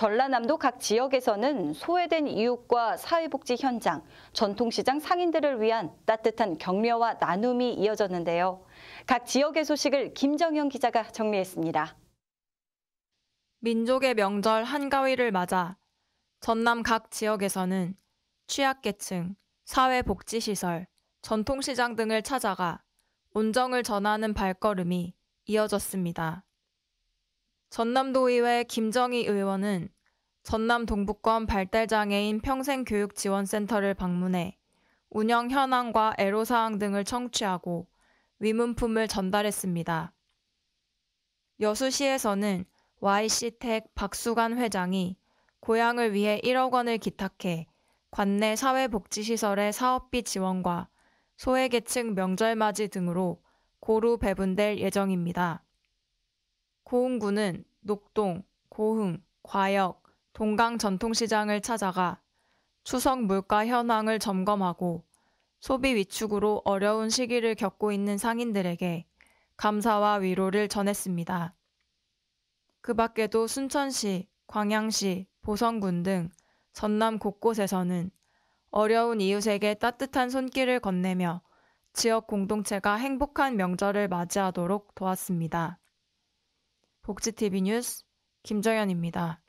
전라남도 각 지역에서는 소외된 이웃과 사회복지 현장, 전통시장 상인들을 위한 따뜻한 격려와 나눔이 이어졌는데요. 각 지역의 소식을 김정현 기자가 정리했습니다. 민족의 명절 한가위를 맞아 전남 각 지역에서는 취약계층, 사회복지시설, 전통시장 등을 찾아가 온정을 전하는 발걸음이 이어졌습니다. 전남도의회 김정희 의원은 전남 동북권 발달장애인 평생교육지원센터를 방문해 운영 현황과 애로사항 등을 청취하고 위문품을 전달했습니다. 여수시에서는 YC텍 박수관 회장이 고향을 위해 1억 원을 기탁해 관내 사회복지시설의 사업비 지원과 소외계층 명절맞이 등으로 고루 배분될 예정입니다. 고흥군은 녹동, 고흥, 과역, 동강 전통시장을 찾아가 추석 물가 현황을 점검하고 소비 위축으로 어려운 시기를 겪고 있는 상인들에게 감사와 위로를 전했습니다. 그 밖에도 순천시, 광양시, 보성군 등 전남 곳곳에서는 어려운 이웃에게 따뜻한 손길을 건네며 지역 공동체가 행복한 명절을 맞이하도록 도왔습니다. 복지TV 뉴스 김정현입니다.